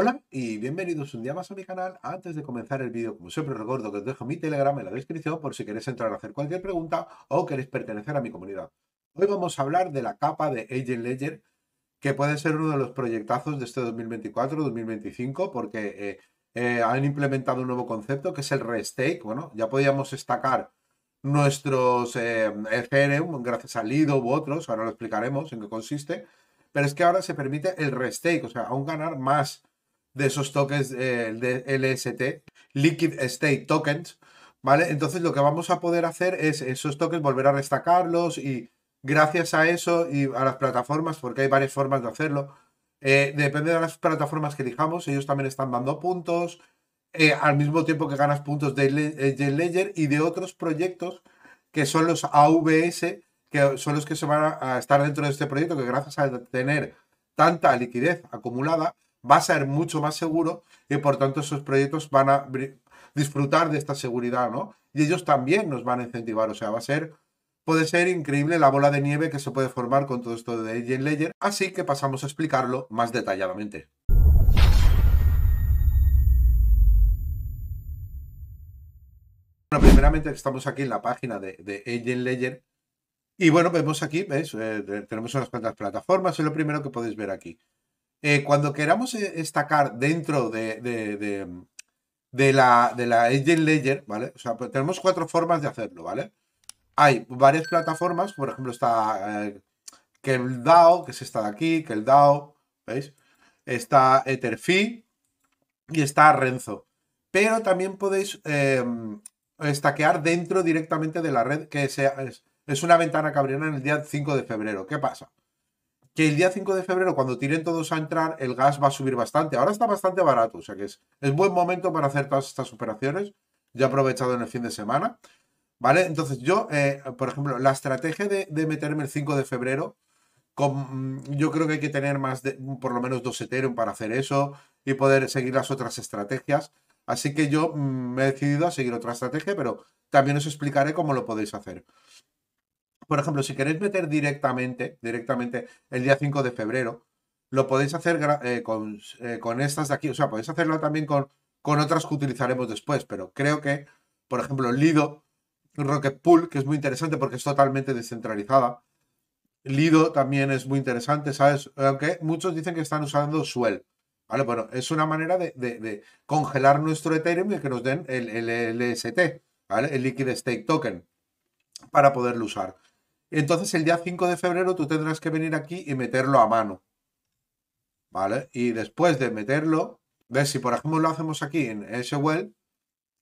Hola y bienvenidos un día más a mi canal. Antes de comenzar el vídeo, como siempre recuerdo que os dejo mi Telegram en la descripción por si queréis entrar a hacer cualquier pregunta o queréis pertenecer a mi comunidad. Hoy vamos a hablar de la capa de Agent Ledger, que puede ser uno de los proyectazos de este 2024-2025 porque eh, eh, han implementado un nuevo concepto que es el restake. Bueno, ya podíamos destacar nuestros eh, gracias a Lido u otros, ahora lo explicaremos en qué consiste, pero es que ahora se permite el restake, o sea, aún ganar más de esos tokens eh, de LST, Liquid State Tokens, ¿vale? Entonces lo que vamos a poder hacer es esos tokens volver a destacarlos y gracias a eso y a las plataformas, porque hay varias formas de hacerlo, eh, depende de las plataformas que elijamos, ellos también están dando puntos, eh, al mismo tiempo que ganas puntos de el Ledger y de otros proyectos que son los AVS, que son los que se van a estar dentro de este proyecto, que gracias a tener tanta liquidez acumulada, va a ser mucho más seguro y por tanto esos proyectos van a disfrutar de esta seguridad, ¿no? Y ellos también nos van a incentivar, o sea, va a ser, puede ser increíble la bola de nieve que se puede formar con todo esto de Agent Layer, así que pasamos a explicarlo más detalladamente. Bueno, primeramente estamos aquí en la página de, de Layer y bueno, vemos aquí, veis, eh, tenemos unas cuantas plataformas, es lo primero que podéis ver aquí. Eh, cuando queramos destacar eh, dentro mm, de, la, de la Agent Ledger, ¿vale? Pues tenemos cuatro formas de hacerlo, ¿vale? Hay varias plataformas, por ejemplo, está eh, Keldao, que el es esta de aquí, que ¿veis? Está Etherfi y está Renzo. Pero también podéis eh, mm, estaquear dentro directamente de la red, que sea, es, una ventana que en el día 5 de febrero. ¿Qué pasa? que el día 5 de febrero, cuando tiren todos a entrar, el gas va a subir bastante. Ahora está bastante barato, o sea que es, es buen momento para hacer todas estas operaciones. Ya aprovechado en el fin de semana. ¿Vale? Entonces yo, eh, por ejemplo, la estrategia de, meterme el 5 de febrero, con, mm, yo creo que hay que tener más de, mm, por lo menos dos Ethereum para hacer eso y poder seguir las otras estrategias. Así que yo mm, me he decidido a seguir otra estrategia, pero también os explicaré cómo lo podéis hacer. Por ejemplo, si queréis meter directamente, directamente el día 5 de febrero, lo podéis hacer eh, eh, con, estas de aquí. O sea, podéis hacerlo también con, con otras que utilizaremos después, pero creo que, por ejemplo, Lido, Rocket Pool, que es muy interesante porque es totalmente descentralizada. Lido también es muy interesante, ¿sabes? Aunque muchos dicen que están usando Swell. Vale, bueno, es una manera de, congelar nuestro Ethereum y que nos den el, el e LST, ¿vale? El Liquid Stake Token, para poderlo usar. Entonces el día 5 de febrero tú tendrás que venir aquí y meterlo a mano. ¿Vale? Y después de meterlo, ver si por ejemplo lo hacemos aquí en well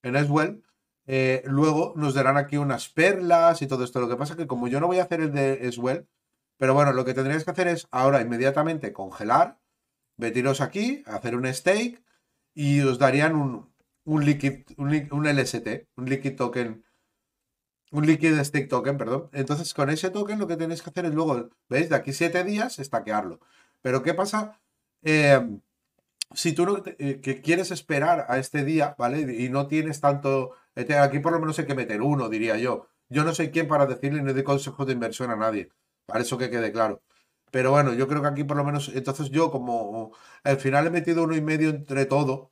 en eh, luego nos darán aquí unas perlas y todo esto. Lo que pasa es que como yo no voy a hacer el de S-Well, pero bueno, lo que tendrías que hacer es ahora inmediatamente congelar, metiros aquí, hacer un stake y os darían un, un, liquid, un, un LST, un liquid token un liquidez stake token, perdón. Entonces, con ese token lo que tenéis que hacer es luego, ¿veis? De aquí siete días, estaquearlo. Pero, ¿qué pasa? Em, si tú no, eh, que quieres esperar a este día, ¿vale? Y no tienes tanto... Eh, aquí por lo menos hay que meter uno, diría yo. Yo no soy quién para decirle ni de consejo de inversión a nadie. Para eso que quede claro. Pero bueno, yo creo que aquí por lo menos... Entonces yo como al final he metido uno y medio entre todo,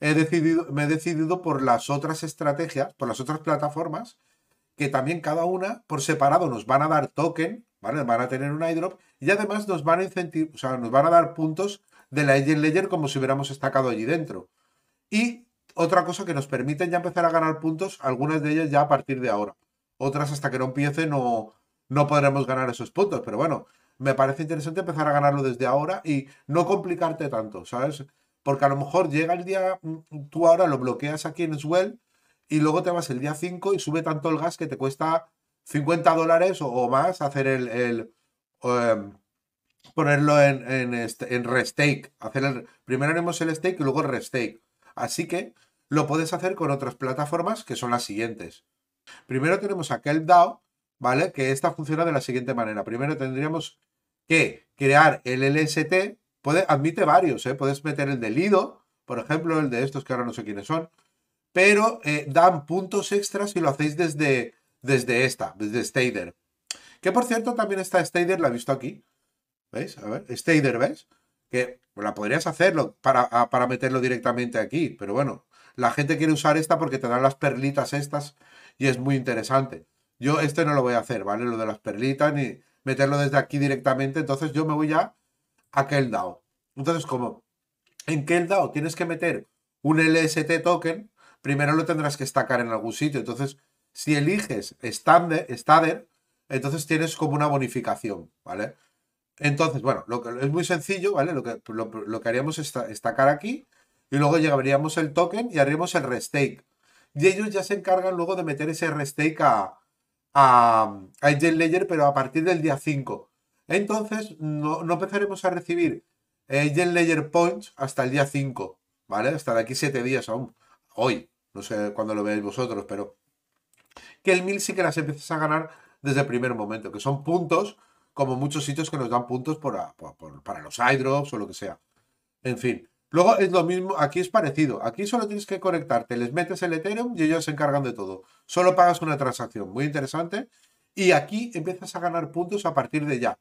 he decidido, me he decidido por las otras estrategias, por las otras plataformas, que también cada una por separado nos van a dar token, ¿vale? Van a tener un iDrop y además nos van a incentivar, o sea, nos van a dar puntos de la Agent Ledger como si hubiéramos estacado allí dentro. Y otra cosa que nos permiten ya empezar a ganar puntos, algunas de ellas ya a partir de ahora. Otras hasta que no empiece no, no podremos ganar esos puntos, pero bueno, me parece interesante empezar a ganarlo desde ahora y no complicarte tanto, ¿sabes? Porque a lo mejor llega el día, mm, tú ahora lo bloqueas aquí en Swell y luego te vas el día 5 y sube tanto el gas que te cuesta 50 dólares o, más hacer el, em, ponerlo en, este, en, restake. Hacer el, primero haremos el stake y luego el restake. Así que lo puedes hacer con otras plataformas que son las siguientes. Primero tenemos a DAO, ¿vale? Que esta funciona de la siguiente manera. Primero tendríamos que crear el LST. Puede, admite varios, ¿eh? Puedes meter el de Lido, por ejemplo, el de estos que ahora no sé quiénes son pero eh, dan puntos extras si lo hacéis desde, desde esta, desde Stader. Que por cierto también está Stader, la he visto aquí. ¿Veis? A ver, Stader, ¿ves? Que la podrías hacerlo para, ah, para meterlo directamente aquí, pero bueno, la gente quiere usar esta porque te dan las perlitas estas y es muy interesante. Yo este no lo voy a hacer, ¿vale? Lo de las perlitas ni meterlo desde aquí directamente, entonces yo me voy ya a KelDAO. Entonces, como en KelDAO tienes que meter un LST token, primero lo tendrás que estacar en algún sitio. Entonces, si eliges Stader, entonces tienes como una bonificación, ¿vale? Entonces, bueno, lo que, es muy sencillo, ¿vale? Lo que, lo, que haríamos es estacar aquí y luego llegaríamos el token y haríamos el restake. Y ellos ya se encargan luego de meter ese restake a, a, a pero a partir del día 5. Entonces, no, empezaremos a recibir Agent Layer Points hasta el día 5, ¿vale? Hasta de aquí 7 días aún hoy, no sé cuándo lo veáis vosotros, pero que el mil sí que las empiezas a ganar desde el primer momento, que son puntos, como muchos sitios que nos dan puntos para los iDrops o lo que sea. En fin. Luego es lo mismo, aquí es parecido. Aquí solo tienes que conectarte, les metes el Ethereum y ellos se encargan de todo. Solo pagas una transacción, muy interesante. Y aquí empiezas a ganar puntos a partir de ya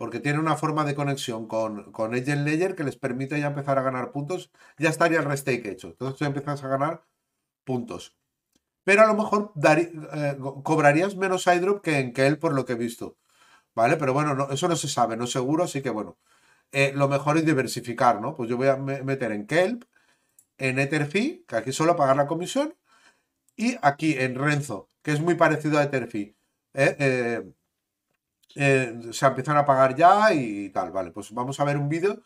porque tiene una forma de conexión con, con Agent que les permite ya empezar a ganar puntos. Ya estaría el restake hecho. Entonces tú empiezas a ganar puntos. Pero a lo mejor eh, cobrarías menos airdrop que en Kelp por lo que he visto. ¿Vale? Pero bueno, eso no se sabe, no es seguro, así que bueno. Eh, lo mejor es diversificar, ¿no? Pues yo voy a meter en Kelp, en Etherfi que aquí solo pagar la comisión, y aquí en Renzo, que es muy parecido a Etherfee. Eh, eh eh, se empiezan a pagar ya y tal. Vale, pues vamos a ver un vídeo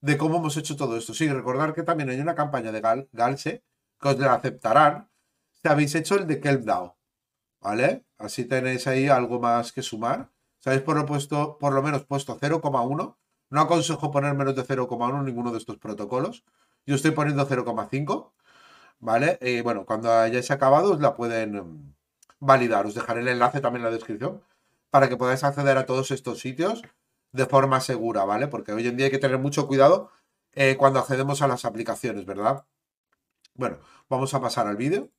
de cómo hemos hecho todo esto. Sí, recordar que también hay una campaña de Gal Galse que os la aceptarán si habéis hecho el de KelpDAO. ¿Vale? Así tenéis ahí algo más que sumar. ¿Sabéis por lo, puesto, por lo menos puesto 0,1? No aconsejo poner menos de 0,1 ninguno de estos protocolos. Yo estoy poniendo 0,5. ¿Vale? Y bueno, cuando hayáis acabado os la pueden mm, validar. Os dejaré el enlace también en la descripción para que podáis acceder a todos estos sitios de forma segura, ¿vale? Porque hoy en día hay que tener mucho cuidado eh, cuando accedemos a las aplicaciones, ¿verdad? Bueno, vamos a pasar al vídeo.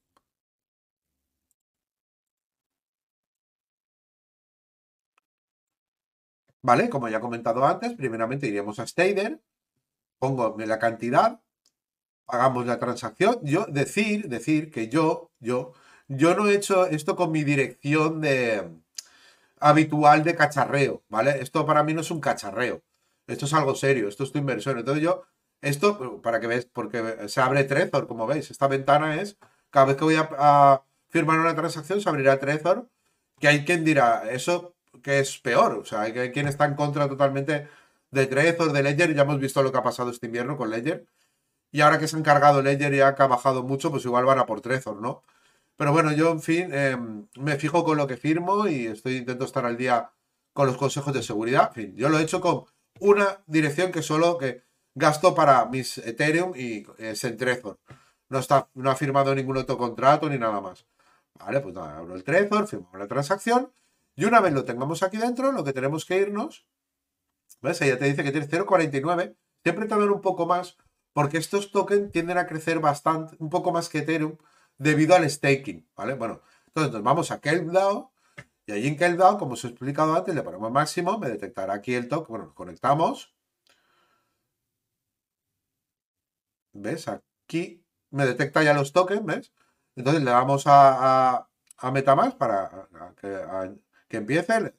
¿Vale? Como ya he comentado antes, primeramente iremos a Stader, pongo la cantidad, pagamos la transacción. Yo decir, decir que yo, yo, yo no he hecho esto con mi dirección de, habitual de cacharreo, ¿vale? Esto para mí no es un cacharreo. Esto es algo serio, esto es tu inversión. Entonces yo, esto, para que veáis, porque se abre Trezor, como veis, esta ventana es, cada vez que voy a, firmar una transacción se abrirá Trezor, que hay quien dirá, eso que es peor, o sea, hay quien está en contra totalmente de Trezor, de Ledger, ya hemos visto lo que ha pasado este invierno con Ledger, y ahora que se ha encargado Ledger y ha bajado mucho, pues igual van a por Trezor, ¿no? Pero bueno, yo en fin, em, me fijo con lo que firmo y estoy intento estar al día con los consejos de seguridad. En fin, yo lo he hecho con una dirección que solo que gasto para mis Ethereum y eh, No, está, no ha firmado ningún otro contrato ni nada más. Vale, pues nada, abro el Trezor, firmo la transacción y una vez lo tengamos aquí dentro, lo que tenemos que irnos, ¿ves? Ahí te dice que tienes 0.49. Siempre te un poco más porque estos tokens tienden a crecer bastante, un poco más que Ethereum debido al staking, ¿vale? Bueno, entonces nos vamos a KelpDAO y allí en KelpDAO, como os he explicado antes, le ponemos máximo, me detectará aquí el token, bueno, nos conectamos. ¿Ves? Aquí me detecta ya los tokens, ¿ves? Entonces le vamos a, a, MetaMask para que, empiece,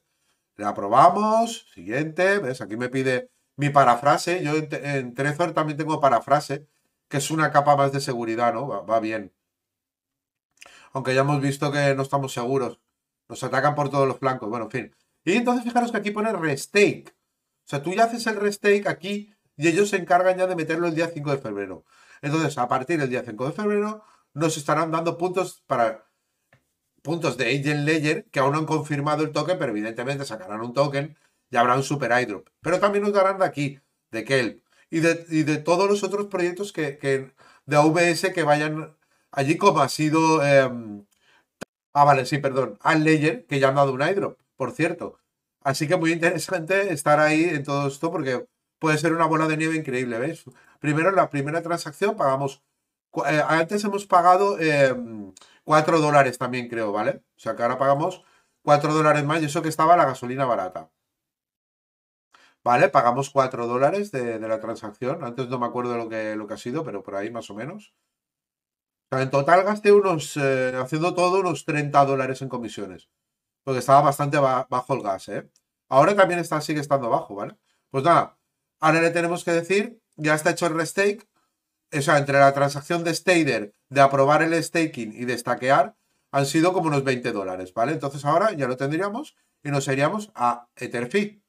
le aprobamos, siguiente, ¿ves? Aquí me pide mi parafrase, yo en, Trezor también tengo parafrase, que es una capa más de seguridad, ¿no? va bien aunque ya hemos visto que no estamos seguros. Nos atacan por todos los flancos, bueno, en fin. Y entonces fijaros que aquí pone restake. O sea, tú ya haces el restake aquí y ellos se encargan ya de meterlo el día 5 de febrero. Entonces, a partir del día 5 de febrero, nos estarán dando puntos para puntos de Agent Ledger que aún no han confirmado el token, pero evidentemente sacarán un token y habrá un super airdrop. Pero también nos darán de aquí, de Kelp y de, todos los otros proyectos que, de AVS que vayan Allí como ha sido... Em, ah, vale, sí, perdón. Al Legend, que ya han dado un iDrop, por cierto. Así que muy interesante estar ahí en todo esto porque puede ser una bola de nieve increíble, ¿veis? Primero, la primera transacción pagamos... Eh, antes hemos pagado 4 em, dólares también, creo, ¿vale? O sea que ahora pagamos 4 dólares más y eso que estaba la gasolina barata. ¿Vale? Pagamos 4 dólares de, la transacción. Antes no me acuerdo lo que, lo que ha sido, pero por ahí más o menos en total gasté unos, eh, haciendo todo, unos 30 dólares en comisiones. Porque estaba bastante bajo el gas, ¿eh? Ahora también está, sigue estando bajo, ¿vale? Pues nada, ahora le tenemos que decir, ya está hecho el restake. O sea, entre la transacción de Stader, de aprobar el staking y de stackear, han sido como unos 20 dólares, ¿vale? Entonces ahora ya lo tendríamos y nos iríamos a EtherFi.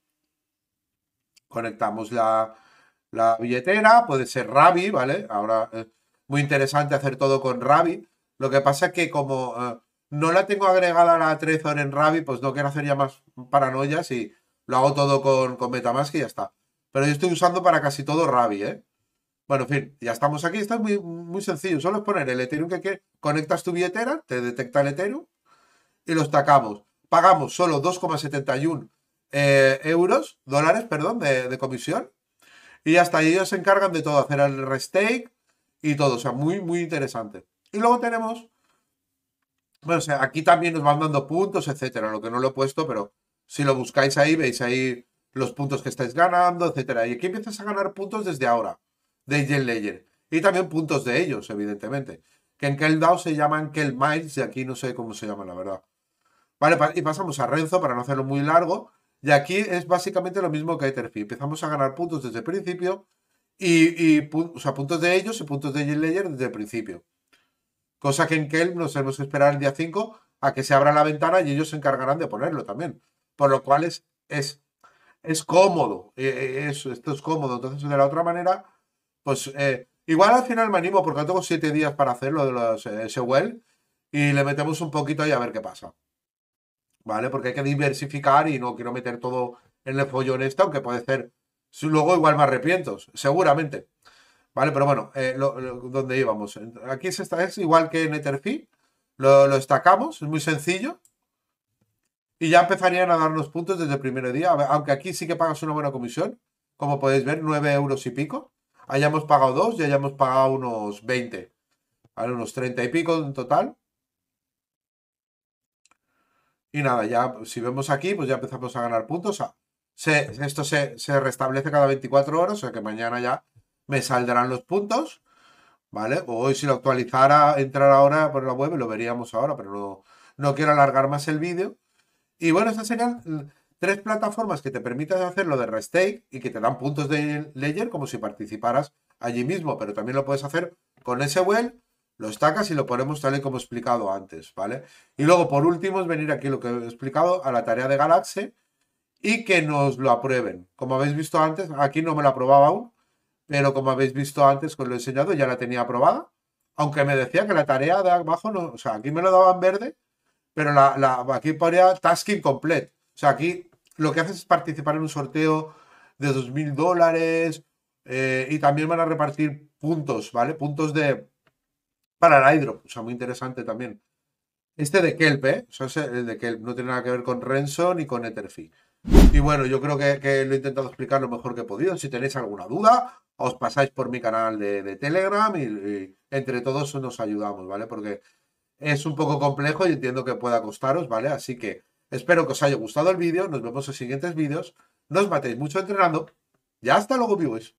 Conectamos la, billetera, puede ser Ravi, ¿vale? Ahora eh, muy interesante hacer todo con Ravi. Lo que pasa es que como eh, no la tengo agregada a la Trezor en Ravi, pues no quiero hacer ya más paranoias y lo hago todo con, con Metamask y ya está. Pero yo estoy usando para casi todo Ravi, ¿eh? Bueno, en fin, ya estamos aquí. Está muy, muy sencillo. Solo es poner el Ethereum que quieres. Conectas tu billetera, te detecta el Ethereum y los tacamos. Pagamos solo 2,71 eh, euros, dólares, perdón, de, comisión. Y hasta ellos se encargan de todo, hacer el restake, y todo. O sea, muy, muy interesante. Y luego tenemos. Bueno, o sea, aquí también nos van dando puntos, etcétera. Lo que no lo he puesto, pero si lo buscáis ahí, veis ahí los puntos que estáis ganando, etcétera. Y aquí empiezas a ganar puntos desde ahora, de Gen Y también puntos de ellos, evidentemente. Que en Keldao se llaman Kel Miles y aquí no sé cómo se llama, la verdad. Vale, y pasamos a Renzo para no hacerlo muy largo. Y aquí es básicamente lo mismo que Etherfi. Empezamos a ganar puntos desde el principio y, puntos de ellos y puntos de Ledger desde el principio. Cosa que en Kelm nos hemos que esperar el día 5 a que se abra la ventana y ellos se encargarán de ponerlo también. Por lo cual es, es, cómodo. Eh, eh, esto es cómodo. Entonces, de la otra manera, pues eh, igual al final me animo porque tengo siete días para hacerlo de los eh, well y le metemos un poquito ahí a ver qué pasa. ¿Vale? Porque hay que diversificar y no quiero meter todo en el follón esto aunque puede ser Luego igual me arrepiento, seguramente. ¿Vale? Pero bueno, eh, donde íbamos? Aquí es, esta, es igual que en Etherfee. Lo, lo destacamos, es muy sencillo. Y ya empezarían a darnos puntos desde el primer día, aunque aquí sí que pagas una buena comisión. Como podéis ver, 9 euros y pico. Hayamos pagado 2 y hayamos pagado unos 20. a unos 30 y pico en total. Y nada, ya si vemos aquí, pues ya empezamos a ganar puntos esto se, restablece cada 24 horas, o sea que mañana ya me saldrán los puntos, ¿vale? O hoy si lo actualizara, entrar ahora por la web, lo veríamos ahora, pero no, quiero alargar más el vídeo. Y bueno, estas serían tres plataformas que te permiten hacer lo de restake y que te dan puntos de layer como si participaras allí mismo, pero también lo puedes hacer con ese well lo estacas y lo ponemos tal y como explicado antes, ¿vale? Y luego, por último, es venir aquí lo que he explicado a la tarea de Galaxy, y que nos lo aprueben. Como habéis visto antes, aquí no me lo aprobaba aún, pero como habéis visto antes con lo he enseñado, ya la tenía aprobada. Aunque me decía que la tarea de abajo no, o sea, aquí me lo daban verde, pero la, aquí ponía tasking complete. O sea, aquí lo que haces es participar en un sorteo de 2.000 dólares eh, y también van a repartir puntos, ¿vale? Puntos de para el airdrop, o sea, muy interesante también. Este de Kelp, ¿eh? O es el de Kelp, no tiene nada que ver con Renson ni con Etherfi. Y bueno, yo creo que, lo he intentado explicar lo mejor que he podido. Si tenéis alguna duda, os pasáis por mi canal de, Telegram y, entre todos nos ayudamos, ¿vale? Porque es un poco complejo y entiendo que pueda costaros, ¿vale? Así que espero que os haya gustado el vídeo. Nos vemos en siguientes vídeos. Nos os matéis mucho entrenando. Ya hasta luego, vivos